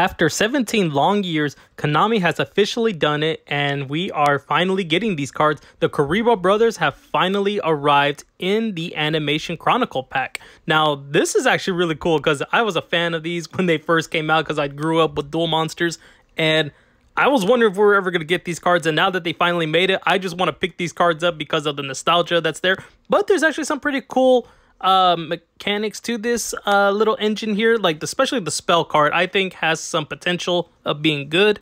After 17 long years, Konami has officially done it, and we are finally getting these cards. The Kariba brothers have finally arrived in the Animation Chronicle pack. Now, this is actually really cool because I was a fan of these when they first came out because I grew up with Duel Monsters, and I was wondering if we were ever going to get these cards, and now that they finally made it, I just want to pick these cards up because of the nostalgia that's there. But there's actually some pretty cool uh, mechanics to this uh, little engine here. Like, especially the spell card, I think has some potential of being good.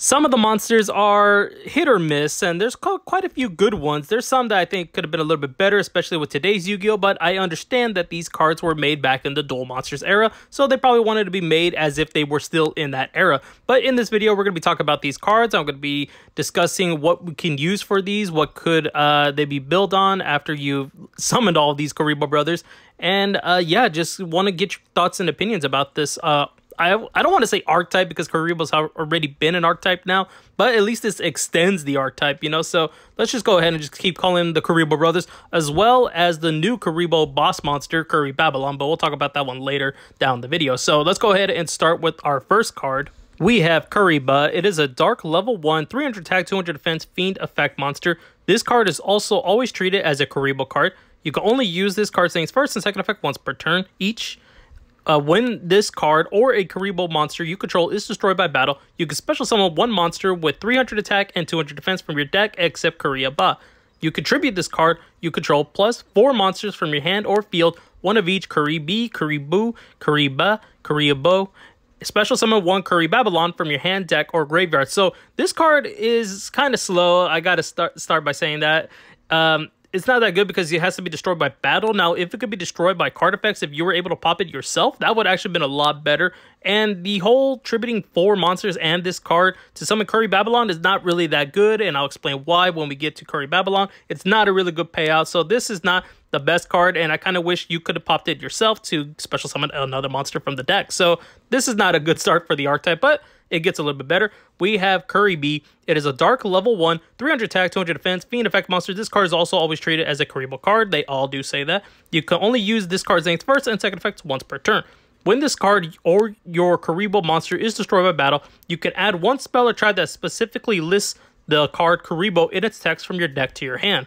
Some of the monsters are hit or miss, and there's quite a few good ones. There's some that I think could have been a little bit better, especially with today's Yu-Gi-Oh! But I understand that these cards were made back in the Duel Monsters era, so they probably wanted to be made as if they were still in that era. But in this video, we're going to be talking about these cards. I'm going to be discussing what we can use for these, what could uh, they be built on after you've summoned all these Kariba Brothers. And uh, yeah, just want to get your thoughts and opinions about this uh, I, I don't want to say archetype because Kariba's already been an archetype now, but at least this extends the archetype, you know? So let's just go ahead and just keep calling the Kariba brothers, as well as the new Karibo boss monster, Curry Babylon, but we'll talk about that one later down the video. So let's go ahead and start with our first card. We have Kariba. It is a dark level 1, 300 attack, 200 defense, fiend effect monster. This card is also always treated as a Kariba card. You can only use this card saying its first and second effect once per turn each. Uh, when this card or a Karibo monster you control is destroyed by battle, you can special summon one monster with 300 attack and 200 defense from your deck except Korea Ba. You contribute this card you control plus 4 monsters from your hand or field, one of each Karibi, Karibu, Kariba, Kariabo, special summon one curry babylon from your hand deck or graveyard so this card is kind of slow i gotta start start by saying that um it's not that good because it has to be destroyed by battle. Now, if it could be destroyed by card effects, if you were able to pop it yourself, that would actually been a lot better. And the whole tributing four monsters and this card to summon Curry Babylon is not really that good. And I'll explain why when we get to Curry Babylon. It's not a really good payout. So this is not the best card, and I kind of wish you could have popped it yourself to special summon another monster from the deck. So this is not a good start for the archetype, but it gets a little bit better. We have Curry B. It is a dark level 1, 300 attack, 200 defense, fiend effect monster. This card is also always treated as a Karibo card. They all do say that. You can only use this card's names first and second effects once per turn. When this card or your Karibo monster is destroyed by battle, you can add one spell or tribe that specifically lists the card Karibo in its text from your deck to your hand.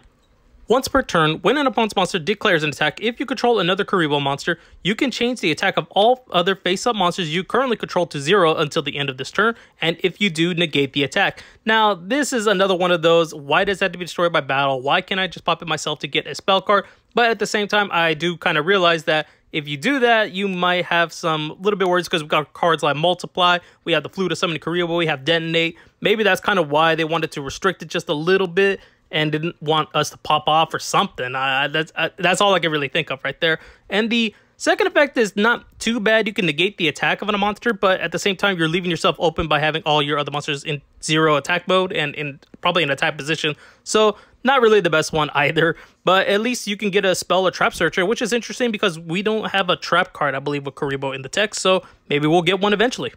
Once per turn, when an opponent's monster declares an attack, if you control another Karibo monster, you can change the attack of all other face-up monsters you currently control to zero until the end of this turn, and if you do, negate the attack. Now, this is another one of those, why does that have to be destroyed by battle? Why can't I just pop it myself to get a spell card? But at the same time, I do kind of realize that if you do that, you might have some little bit worries because we've got cards like Multiply, we have the Flute of Summoning Karibo, we have Detonate. Maybe that's kind of why they wanted to restrict it just a little bit and didn't want us to pop off or something. that's that's all I can really think of right there. And the second effect is not too bad. You can negate the attack of a monster, but at the same time, you're leaving yourself open by having all your other monsters in zero attack mode and in probably in attack position. So not really the best one either, but at least you can get a spell or trap searcher, which is interesting because we don't have a trap card, I believe, with Karibo in the text. So maybe we'll get one eventually.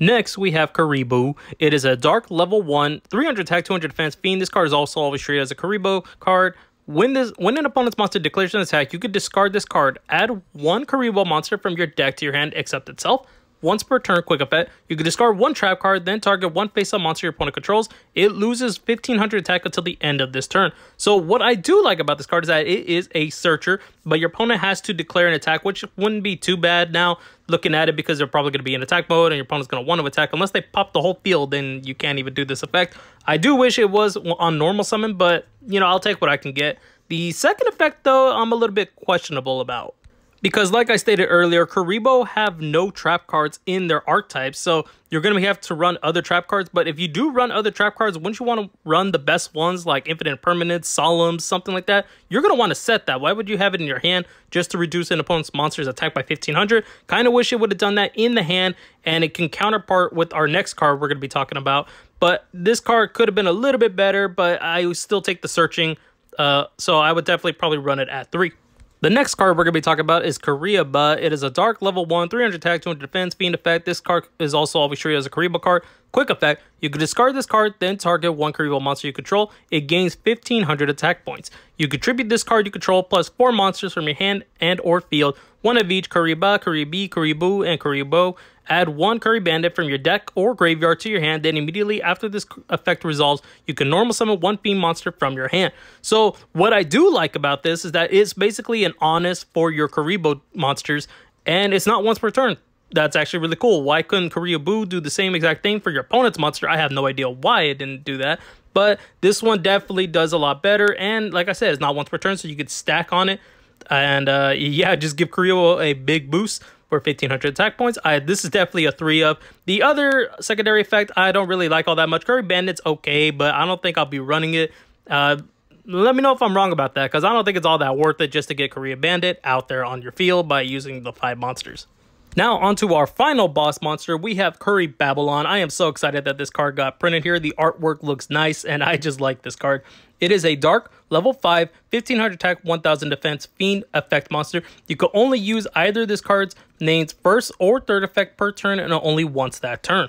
Next, we have Karibu. It is a dark level 1, 300 attack, 200 defense fiend. This card is also always treated as a Karibu card. When this when an opponent's monster declares an attack, you could discard this card. Add one Karibo monster from your deck to your hand except itself. Once per turn quick effect, you can discard one trap card, then target one face-up monster your opponent controls. It loses 1500 attack until the end of this turn. So what I do like about this card is that it is a searcher, but your opponent has to declare an attack, which wouldn't be too bad now looking at it because they're probably going to be in attack mode and your opponent's going to want to attack. Unless they pop the whole field, then you can't even do this effect. I do wish it was on normal summon, but, you know, I'll take what I can get. The second effect, though, I'm a little bit questionable about. Because like I stated earlier, Karibo have no trap cards in their archetypes, so you're going to have to run other trap cards. But if you do run other trap cards, wouldn't you want to run the best ones like Infinite Permanence, Solemn, something like that? You're going to want to set that. Why would you have it in your hand just to reduce an opponent's monster's attack by 1500? Kind of wish it would have done that in the hand, and it can counterpart with our next card we're going to be talking about. But this card could have been a little bit better, but I still take the searching, uh, so I would definitely probably run it at 3. The next card we're going to be talking about is Kariba. It is a dark level 1, 300 attack, 200 defense, fiend effect. This card is also always treated as a Kariba card. Quick effect, you can discard this card, then target one Kariba monster you control. It gains 1500 attack points. You contribute this card you control plus 4 monsters from your hand and or field, one of each Kariba, Karibi, Karibu, and Karibo, Add one Curry Bandit from your deck or graveyard to your hand, then immediately after this effect resolves, you can normal summon one Fiend monster from your hand. So what I do like about this is that it's basically an honest for your Karibo monsters, and it's not once per turn. That's actually really cool. Why couldn't Karibu do the same exact thing for your opponent's monster? I have no idea why it didn't do that, but this one definitely does a lot better. And like I said, it's not once per turn, so you could stack on it. And uh, yeah, just give Karibo a big boost for 1500 attack points. I This is definitely a 3 up. The other secondary effect, I don't really like all that much. Curry Bandit's okay, but I don't think I'll be running it. Uh, let me know if I'm wrong about that, because I don't think it's all that worth it just to get Korea Bandit out there on your field by using the five monsters. Now onto our final boss monster, we have Curry Babylon. I am so excited that this card got printed here. The artwork looks nice, and I just like this card. It is a dark level 5, 1500 attack, 1000 defense, fiend effect monster. You can only use either of this card's names first or third effect per turn and only once that turn.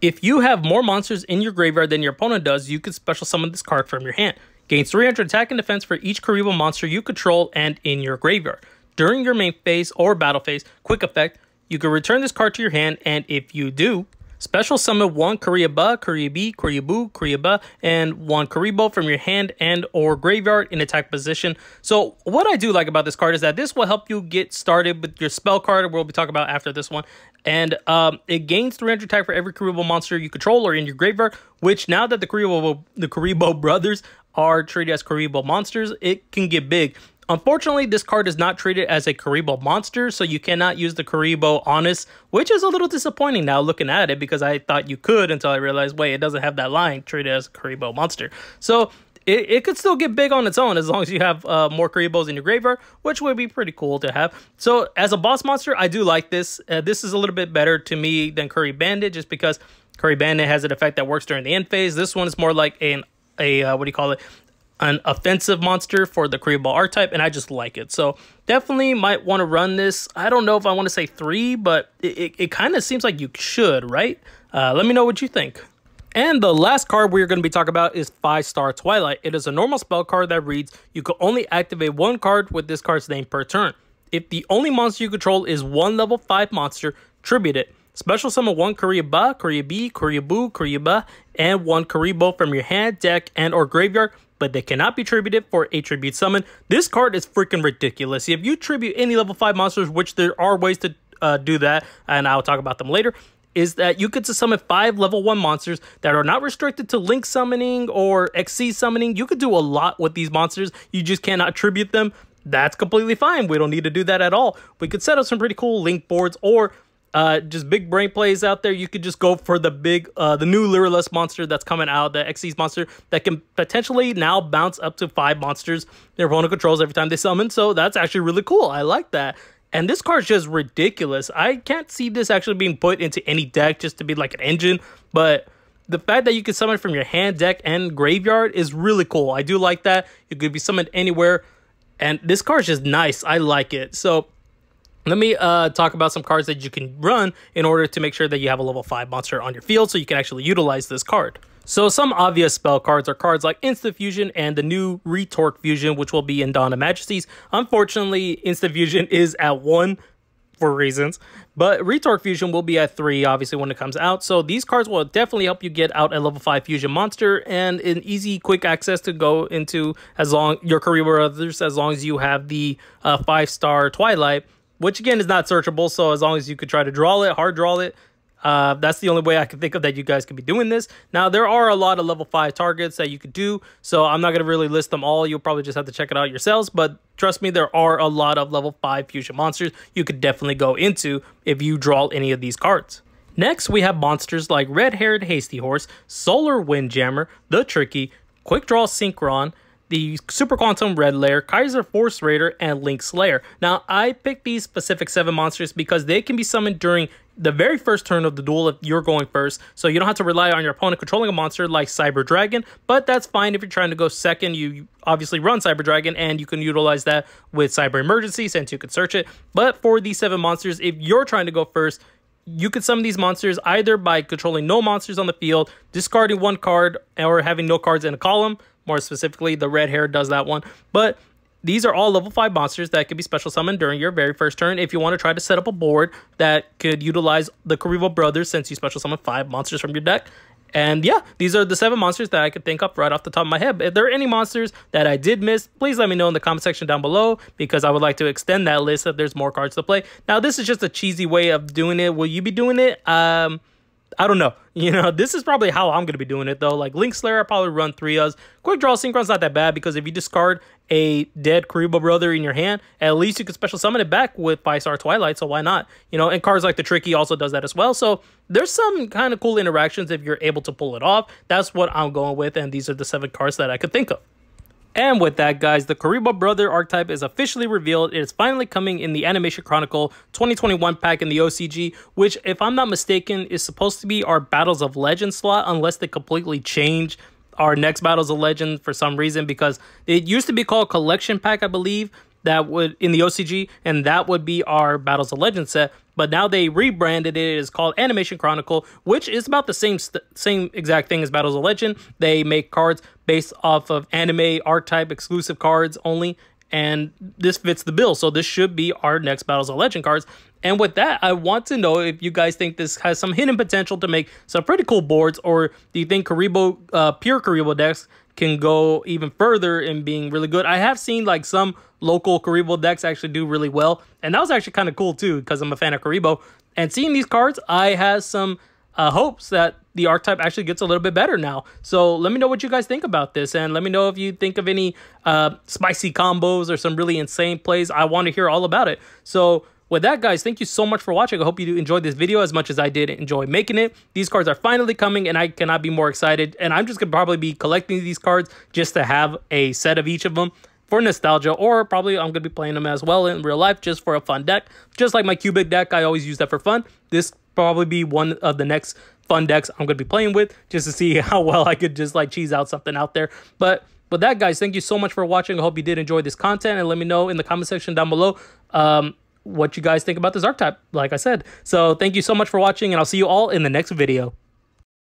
If you have more monsters in your graveyard than your opponent does, you can special summon this card from your hand. Gains 300 attack and defense for each Karibo monster you control and in your graveyard. During your main phase or battle phase, quick effect, you can return this card to your hand, and if you do, Special summon one Kuriba, Kuribi, Kuribu, Kuriba, and one Kuribo from your hand and or graveyard in attack position. So what I do like about this card is that this will help you get started with your spell card, we'll be talking about after this one. And um, it gains 300 attack for every Kuribo monster you control or in your graveyard, which now that the Kuribo, the Kuribo brothers are treated as Kuribo monsters, it can get big. Unfortunately, this card is not treated as a Karibo monster, so you cannot use the Karibo Honest, which is a little disappointing now looking at it because I thought you could until I realized, wait, it doesn't have that line treated as a Karibo monster. So it, it could still get big on its own as long as you have uh, more Karibos in your graveyard, which would be pretty cool to have. So as a boss monster, I do like this. Uh, this is a little bit better to me than Curry Bandit just because Curry Bandit has an effect that works during the end phase. This one is more like an a uh, what do you call it an offensive monster for the Kree Ball archetype, and I just like it. So definitely might want to run this. I don't know if I want to say three, but it, it, it kind of seems like you should, right? Uh, let me know what you think. And the last card we're going to be talking about is 5 Star Twilight. It is a normal spell card that reads, you can only activate one card with this card's name per turn. If the only monster you control is one level 5 monster, tribute it. Special summon one Kuriba, Bu, Kuribu, Ba, and one Bo from your hand, deck, and or graveyard, but they cannot be tributed for a tribute summon. This card is freaking ridiculous. If you tribute any level 5 monsters, which there are ways to uh, do that, and I'll talk about them later, is that you get to summon five level one monsters that are not restricted to link summoning or XC summoning. You could do a lot with these monsters. You just cannot tribute them. That's completely fine. We don't need to do that at all. We could set up some pretty cool link boards or uh, just big brain plays out there. You could just go for the big, uh, the new Lyrilless monster that's coming out, the Xyz monster that can potentially now bounce up to five monsters their opponent controls every time they summon. So that's actually really cool. I like that. And this card is just ridiculous. I can't see this actually being put into any deck just to be like an engine, but the fact that you can summon from your hand, deck, and graveyard is really cool. I do like that. You could be summoned anywhere, and this card is just nice. I like it. So let me uh, talk about some cards that you can run in order to make sure that you have a level 5 monster on your field so you can actually utilize this card. So some obvious spell cards are cards like Instafusion Fusion and the new Retorque Fusion, which will be in Dawn of Majesties. Unfortunately, Instafusion Fusion is at 1 for reasons, but Retorque Fusion will be at 3 obviously when it comes out. So these cards will definitely help you get out a level 5 fusion monster and an easy quick access to go into as long your career with others as long as you have the uh, 5 star Twilight which again is not searchable. So as long as you could try to draw it, hard draw it, uh, that's the only way I can think of that you guys could be doing this. Now, there are a lot of level 5 targets that you could do, so I'm not going to really list them all. You'll probably just have to check it out yourselves, but trust me, there are a lot of level 5 fusion monsters you could definitely go into if you draw any of these cards. Next, we have monsters like Red-Haired Hasty Horse, Solar Windjammer, The Tricky, Quick Draw Synchron, the Super Quantum Red Layer, Kaiser Force Raider, and Link Slayer. Now, I picked these specific seven monsters because they can be summoned during the very first turn of the duel if you're going first, so you don't have to rely on your opponent controlling a monster like Cyber Dragon, but that's fine if you're trying to go second. You obviously run Cyber Dragon, and you can utilize that with Cyber Emergency since you can search it. But for these seven monsters, if you're trying to go first, you could summon these monsters either by controlling no monsters on the field, discarding one card, or having no cards in a column. More specifically, the red hair does that one. But these are all level 5 monsters that could be special summoned during your very first turn if you want to try to set up a board that could utilize the Karibo brothers since you special summon 5 monsters from your deck and yeah, these are the seven monsters that I could think up right off the top of my head. If there are any monsters that I did miss, please let me know in the comment section down below because I would like to extend that list if there's more cards to play. Now, this is just a cheesy way of doing it. Will you be doing it? Um... I don't know. You know, this is probably how I'm going to be doing it, though. Like, Link Slayer, i probably run three us. Quick Draw Synchron's not that bad because if you discard a dead Karibo brother in your hand, at least you can special summon it back with Five Star Twilight, so why not? You know, and cards like the Tricky also does that as well. So there's some kind of cool interactions if you're able to pull it off. That's what I'm going with, and these are the seven cards that I could think of. And with that, guys, the Kariba brother archetype is officially revealed. It is finally coming in the Animation Chronicle 2021 pack in the OCG, which, if I'm not mistaken, is supposed to be our Battles of Legend slot, unless they completely change our next Battles of Legend for some reason, because it used to be called Collection Pack, I believe, that would in the OCG, and that would be our Battles of Legend set but now they rebranded it. It is called Animation Chronicle, which is about the same same exact thing as Battles of Legend. They make cards based off of anime archetype exclusive cards only, and this fits the bill. So this should be our next Battles of Legend cards. And with that, I want to know if you guys think this has some hidden potential to make some pretty cool boards, or do you think Karibo, uh, pure Karibo decks can go even further in being really good. I have seen like some local Karibo decks actually do really well, and that was actually kind of cool too because I'm a fan of Karibo. And seeing these cards, I has some uh, hopes that the archetype actually gets a little bit better now. So let me know what you guys think about this, and let me know if you think of any uh, spicy combos or some really insane plays. I want to hear all about it. So with that, guys, thank you so much for watching. I hope you enjoyed this video as much as I did enjoy making it. These cards are finally coming, and I cannot be more excited. And I'm just going to probably be collecting these cards just to have a set of each of them for nostalgia, or probably I'm going to be playing them as well in real life just for a fun deck. Just like my cubic deck, I always use that for fun. This probably be one of the next fun decks I'm going to be playing with just to see how well I could just like cheese out something out there. But with that, guys, thank you so much for watching. I hope you did enjoy this content and let me know in the comment section down below. Um, what you guys think about this archetype, like I said. So thank you so much for watching, and I'll see you all in the next video.